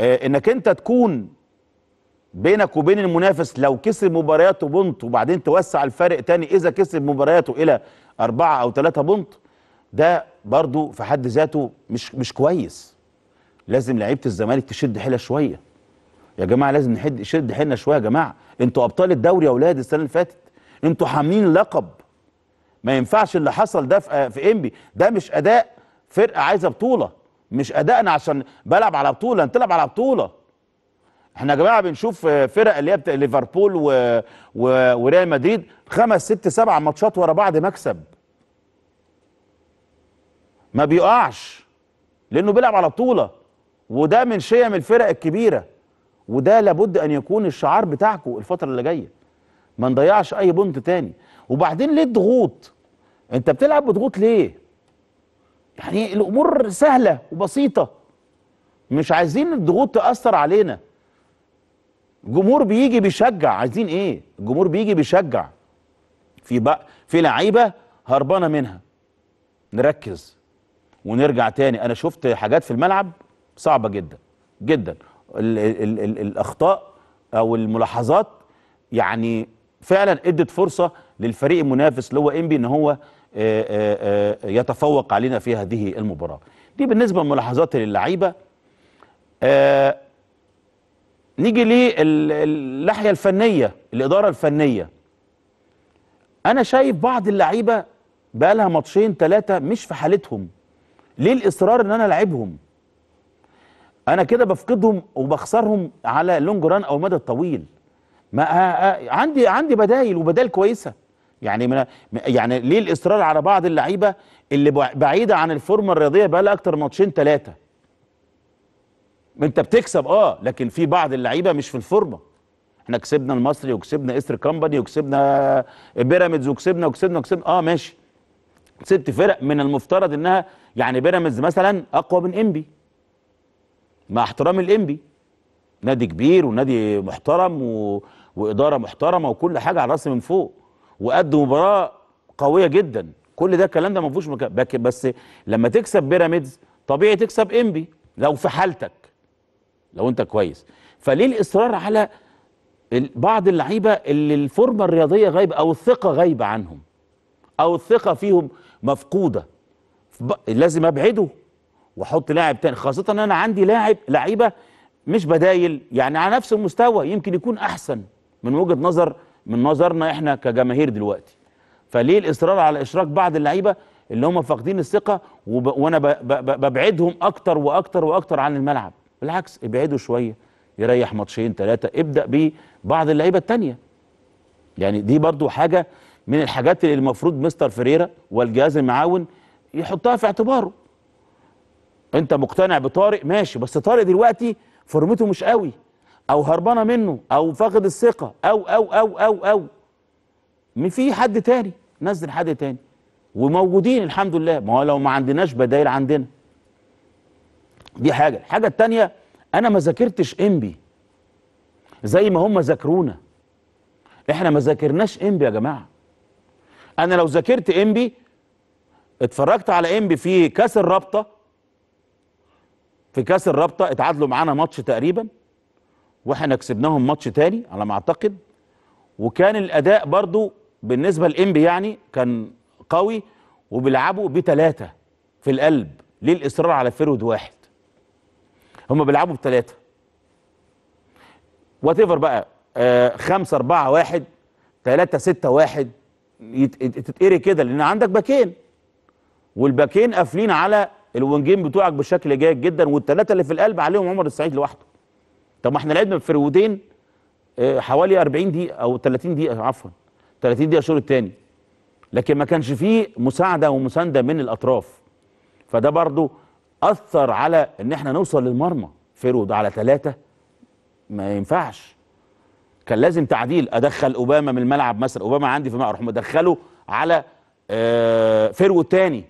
آه، انك انت تكون بينك وبين المنافس لو كسب مبارياته بنت وبعدين توسع الفارق تاني اذا كسب مبارياته الى اربعه او ثلاثه بنت ده برضو في حد ذاته مش مش كويس لازم لعيبه الزمالك تشد حيلها شويه يا جماعه لازم نحد شد حيلنا شويه يا جماعه انتوا ابطال الدوري يا اولاد السنه اللي فاتت انتوا حاملين لقب ما ينفعش اللي حصل ده في آه، انبي ده مش اداء فرقه عايزه بطوله مش ادائنا عشان بلعب على بطوله انت تلعب على بطوله احنا يا جماعه بنشوف آه، فرق اللي هي ليفربول و... و... وريال مدريد خمس ست سبع ماتشات ورا بعض مكسب ما بيقعش لانه بيلعب على بطوله وده من شيم الفرق الكبيره وده لابد ان يكون الشعار بتاعكم الفتره اللي جايه ما نضيعش اي بنت تاني وبعدين ليه الضغوط انت بتلعب بضغوط ليه يعني الامور سهله وبسيطه مش عايزين الضغوط تاثر علينا الجمهور بيجي بيشجع عايزين ايه الجمهور بيجي بيشجع في بقى في لعيبه هربانه منها نركز ونرجع تاني انا شفت حاجات في الملعب صعبه جدا جدا الـ الـ الـ الاخطاء او الملاحظات يعني فعلا ادت فرصه للفريق المنافس اللي هو انبي ان هو آه، آه، آه، يتفوق علينا في هذه المباراة دي بالنسبة لملاحظاتي للعيبة نيجي للناحية الفنية الإدارة الفنية أنا شايف بعض اللعيبة بقى لها ماتشين ثلاثة مش في حالتهم ليه الإصرار إن أنا لعبهم أنا كده بفقدهم وبخسرهم على لونج ران أو المدى الطويل ما عندي عندي بدايل وبدايل كويسة يعني من يعني ليه الاصرار على بعض اللعيبه اللي بعيده عن الفورمه الرياضيه بقى لها اكتر ماتشين ثلاثه انت بتكسب اه لكن في بعض اللعيبه مش في الفورمه احنا كسبنا المصري وكسبنا استر كامباني وكسبنا بيراميدز وكسبنا وكسبنا وكسبنا اه ماشي ست فرق من المفترض انها يعني بيراميدز مثلا اقوى من انبي مع احترام الانبي نادي كبير ونادي محترم و... واداره محترمه وكل حاجه على راسي من فوق وقدوا مباراه قويه جدا كل ده الكلام ده ما فيهوش بس لما تكسب بيراميدز طبيعي تكسب انبي لو في حالتك لو انت كويس فليه الاصرار على بعض اللعيبه اللي الفورمه الرياضيه غايبه او الثقه غايبه عنهم او الثقه فيهم مفقوده لازم ابعده واحط لاعب تاني خاصه ان انا عندي لاعب لعيبه مش بدايل يعني على نفس المستوى يمكن يكون احسن من وجهه نظر من نظرنا احنا كجماهير دلوقتي فليه الاصرار على اشراك بعض اللعيبه اللي هم فاقدين الثقه وب... وانا ب... ب... ببعدهم اكتر واكتر واكتر عن الملعب بالعكس ابعده شويه يريح ماتشين ثلاثه ابدا ببعض اللعيبه الثانيه يعني دي برضو حاجه من الحاجات اللي المفروض مستر فريرا والجهاز المعاون يحطها في اعتباره انت مقتنع بطارق ماشي بس طارق دلوقتي فورمته مش قوي او هربانه منه او فاقد الثقه او او او او او في حد تاني نزل حد تاني وموجودين الحمد لله ما هو لو ما عندناش بدايل عندنا دي حاجه الحاجه التانيه انا ما ذاكرتش امبي زي ما هم ذاكرونا احنا ما ذاكرناش امبي يا جماعه انا لو ذاكرت امبي اتفرجت على امبي في كاس الرابطه في كاس الرابطه اتعادلوا معانا ماتش تقريبا واحنا كسبناهم ماتش تاني على ما اعتقد وكان الاداء برضو بالنسبه لانبي يعني كان قوي وبيلعبوا بثلاثه في القلب ليه الاصرار على فيرود واحد هم بيلعبوا بثلاثه وات ايفر بقى 5 4 1 3 6 1 تتقري كده لان عندك باكين والباكين قافلين على الوينجين بتوعك بشكل جيد جدا والثلاثه اللي في القلب عليهم عمر السعيد لوحده طب ما احنا لعبنا بفرودين آه، حوالي 40 دقيقه او 30 دقيقه عفوا 30 دقيقه الشوط الثاني لكن ما كانش فيه مساعده ومسانده من الاطراف فده برضو اثر على ان احنا نوصل للمرمى فرود على ثلاثه ما ينفعش كان لازم تعديل ادخل اوباما من الملعب مثلا اوباما عندي في الملعب اروح مدخله على آه، فيرود ثاني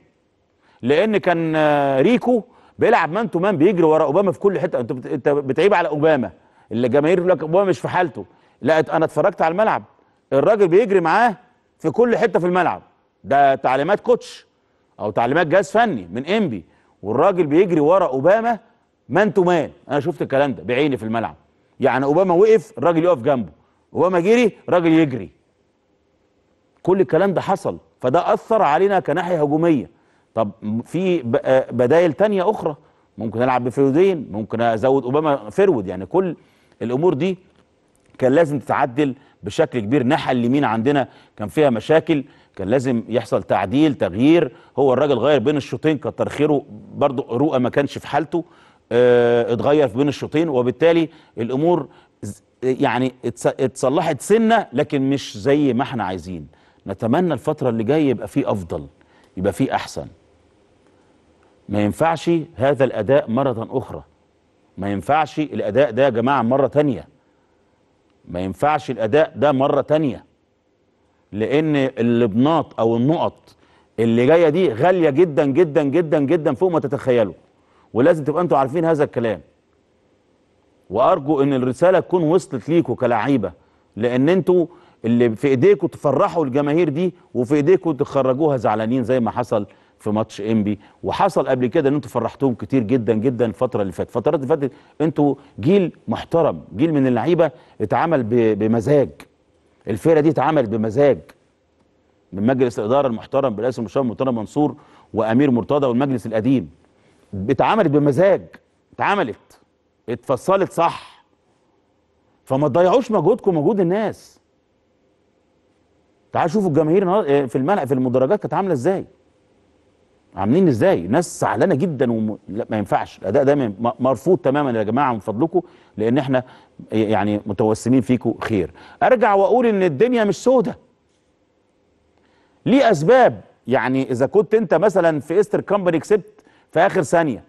لان كان آه، ريكو بيلعب مان تو مان بيجري ورا اوباما في كل حته انت انت بتعيب على اوباما اللي جماهير لك اوباما مش في حالته لا انا اتفرجت على الملعب الراجل بيجري معاه في كل حته في الملعب ده تعليمات كوتش او تعليمات جهاز فني من انبي والراجل بيجري ورا اوباما مان تو مان انا شفت الكلام ده بعيني في الملعب يعني اوباما وقف الراجل يقف جنبه اوباما جري الراجل يجري كل الكلام ده حصل فده اثر علينا كناحيه هجوميه طب في آه، بدائل تانية أخرى ممكن ألعب بفرودين ممكن أزود أوباما فرود يعني كل الأمور دي كان لازم تتعدل بشكل كبير ناحية اليمين عندنا كان فيها مشاكل كان لازم يحصل تعديل تغيير هو الراجل غير بين الشوطين كتر خيره برضه رؤى ما كانش في حالته اه اتغير بين الشوطين وبالتالي الأمور يعني اتصلحت سنة لكن مش زي ما احنا عايزين نتمنى الفترة اللي جاية يبقى فيه أفضل يبقى فيه أحسن ما ينفعش هذا الأداء مرة أخرى ما ينفعش الأداء ده يا جماعة مرة تانية ما ينفعش الأداء ده مرة تانية لأن اللبنات أو النقط اللي جاية دي غالية جدا جدا جدا جدا فوق ما تتخيلوا ولازم تبقى أنتوا عارفين هذا الكلام وأرجو أن الرسالة تكون وصلت ليكوا كلعيبة لأن أنتوا اللي في إيديكوا تفرحوا الجماهير دي وفي إيديكوا تخرجوها زعلانين زي ما حصل في ماتش انبي وحصل قبل كده ان انتوا فرحتوهم كتير جدا جدا الفتره اللي فاتت الفترات اللي فاتت انتوا جيل محترم جيل من اللعيبه اتعمل بمزاج الفرقه دي اتعملت بمزاج من مجلس الاداره المحترم برئاسه المشرف مرتضى منصور وامير مرتضى والمجلس القديم اتعملت بمزاج اتعملت اتفصلت صح فما تضيعوش مجهودكم ومجهود الناس تعالوا شوفوا الجماهير في الملعب في المدرجات كانت عامله ازاي عاملين ازاي ناس زعلانه جدا وم... لا ما ينفعش الاداء ده مرفوض تماما يا جماعه من فضلكم لان احنا يعني متوسمين فيكم خير ارجع واقول ان الدنيا مش سودة ليه اسباب يعني اذا كنت انت مثلا في استر كامباني كسبت في اخر ثانيه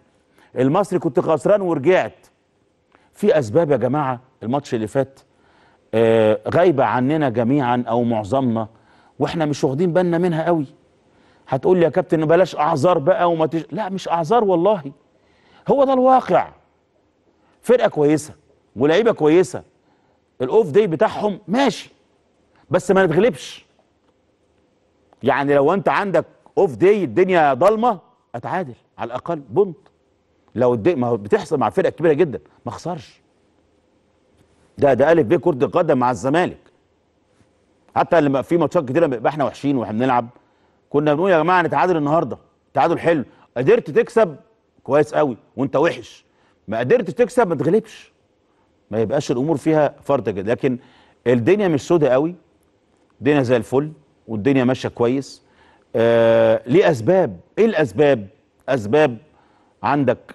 المصري كنت خسران ورجعت في اسباب يا جماعه الماتش اللي فات آه غايبه عننا جميعا او معظمنا واحنا مش واخدين بالنا منها قوي هتقول لي يا كابتن بلاش اعذار بقى وما تج... لا مش اعذار والله هو ده الواقع فرقه كويسه ولاعيبه كويسه الاوف داي بتاعهم ماشي بس ما نتغلبش يعني لو انت عندك اوف داي الدنيا ضلمه اتعادل على الاقل بنت لو الدي ما بتحصل مع فرقه كبيره جدا ما خسرش ده ده الف ب كره القدم مع الزمالك حتى لما في ماتشات كتيره بيبقى احنا وحشين واحنا بنلعب كنا بنقول يا جماعه نتعادل النهارده تعادل حلو قدرت تكسب كويس قوي وانت وحش ما قدرتش تكسب ما تغلبش ما يبقاش الامور فيها فرد كده لكن الدنيا مش سودة قوي الدنيا زي الفل والدنيا ماشيه كويس آه ليه اسباب ايه الاسباب اسباب عندك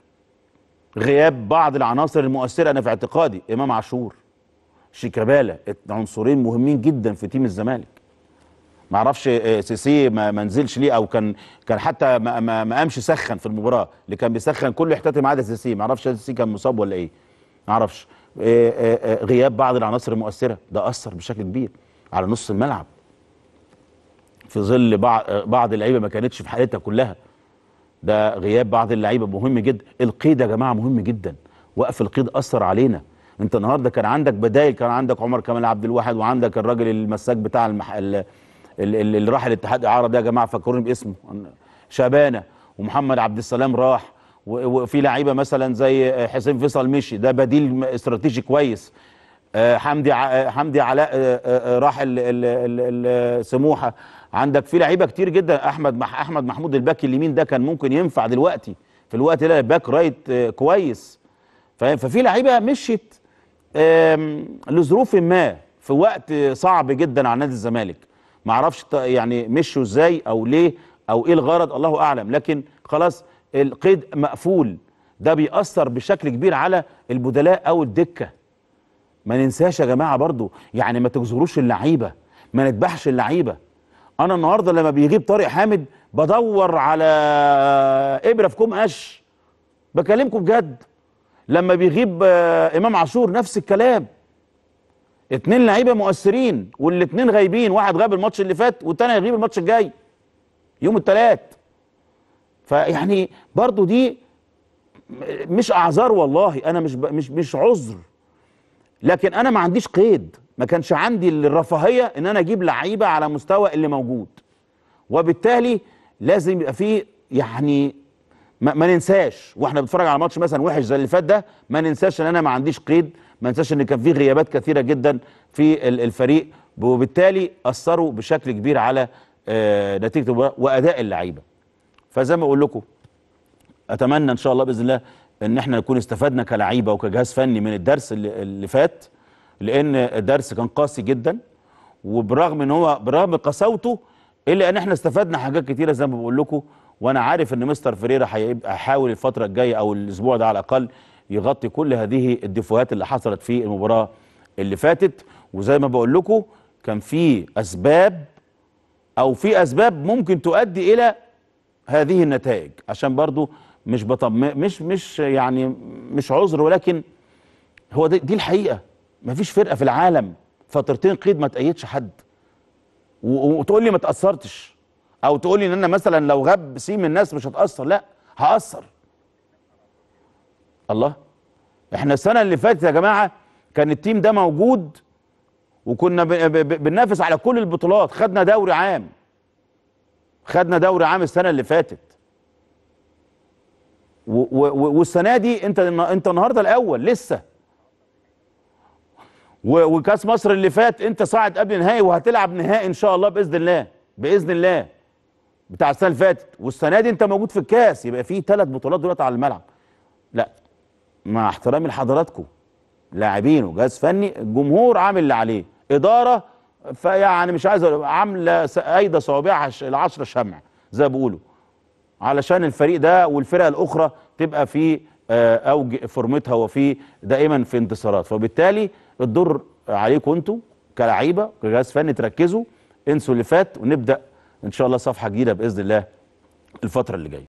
غياب بعض العناصر المؤثره انا في اعتقادي امام عاشور شيكابالا عنصرين مهمين جدا في تيم الزمالك معرفش سي آه، سيسي ما, ما نزلش ليه او كان كان حتى ما, ما, ما قامش سخن في المباراه اللي كان بيسخن كل احتياطي ما عدا سيسي معرفش سي سيسي كان مصاب ولا ايه معرفش آه، آه، غياب بعض العناصر المؤثره ده اثر بشكل كبير على نص الملعب في ظل بعض اللعيبه ما كانتش في حالتها كلها ده غياب بعض اللعيبه مهم جدا القيد يا جماعه مهم جدا وقف القيد اثر علينا انت النهارده كان عندك بدايل كان عندك عمر كمال عبد الواحد وعندك الراجل المساك بتاع المح... اللي اللي راح الاتحاد الاعاره ده يا جماعه فكروني باسمه شبانه ومحمد عبد السلام راح وفي لعيبه مثلا زي آه، حسين فيصل مشي ده بديل استراتيجي كويس آه، حمدي آه، حمدي علاء راح سموحه عندك في لعيبه كتير جدا احمد احمد محمود الباك اليمين ده كان ممكن ينفع دلوقتي في الوقت ده باك رايت كويس فاهم ففي لعيبه مشيت لظروف ما في وقت صعب جدا على نادي الزمالك معرفش يعني مشوا ازاي او ليه او ايه الغرض الله اعلم لكن خلاص القيد مقفول ده بيأثر بشكل كبير على البدلاء او الدكه ما ننساش يا جماعه برضو يعني ما تجزروش اللعيبه ما نذبحش اللعيبه انا النهارده لما بيغيب طارق حامد بدور على ابره في كوم قش بكلمكم بجد لما بيغيب آه، امام عاشور نفس الكلام اتنين لعيبه مؤثرين والاتنين غايبين واحد غاب الماتش اللي فات والتاني هيغيب الماتش الجاي يوم الثلاث فيعني برضو دي مش اعذار والله انا مش مش مش عذر لكن انا ما عنديش قيد ما كانش عندي الرفاهيه ان انا اجيب لعيبه على مستوى اللي موجود وبالتالي لازم يبقى فيه يعني ما, ما ننساش واحنا بنتفرج على ماتش مثلا وحش زي اللي فات ده ما ننساش ان انا ما عنديش قيد ما ننساش ان كان في غيابات كثيره جدا في الفريق وبالتالي اثروا بشكل كبير على آه، نتيجه واداء اللعيبه فزي ما اقول لكم اتمنى ان شاء الله باذن الله ان احنا نكون استفدنا كلعيبه وكجهاز فني من الدرس اللي فات لان الدرس كان قاسي جدا وبرغم ان هو برغم قساوته الا ان احنا استفدنا حاجات كتيره زي ما بقول لكم وانا عارف ان مستر فريرا هيبقى حاول الفتره الجايه او الاسبوع ده على الاقل يغطي كل هذه الدفوهات اللي حصلت في المباراه اللي فاتت وزي ما بقول لكم كان في اسباب او في اسباب ممكن تؤدي الى هذه النتائج عشان برضو مش بطم مش مش يعني مش عذر ولكن هو دي, دي الحقيقه مفيش فرقه في العالم فترتين قيد ما تأيدش حد وتقول لي ما تاثرتش او تقول لي ان انا مثلا لو غاب سي من الناس مش هتاثر لا هاثر الله احنا السنه اللي فاتت يا جماعه كان التيم ده موجود وكنا بننافس على كل البطولات خدنا دوري عام خدنا دوري عام السنه اللي فاتت والسنه دي انت انت النهارده الاول لسه وكاس مصر اللي فات انت صاعد قبل نهائي وهتلعب نهائي ان شاء الله باذن الله باذن الله بتاع السنه اللي فاتت والسنه دي انت موجود في الكاس يبقى في ثلاث بطولات دلوقتي على الملعب لا مع احترامي لحضراتكم لاعبين وجهاز فني الجمهور عامل اللي عليه اداره فيعني مش عايز عامله ايدى صوابعها العشرة شمع زي ما بيقولوا علشان الفريق ده والفرق الاخرى تبقى في آه، اوج فورمتها وفي دائما في انتصارات فبالتالي الدور عليكم انتوا كلعيبه كجهاز فني تركزوا انسوا اللي فات ونبدا ان شاء الله صفحه جديده باذن الله الفتره اللي جايه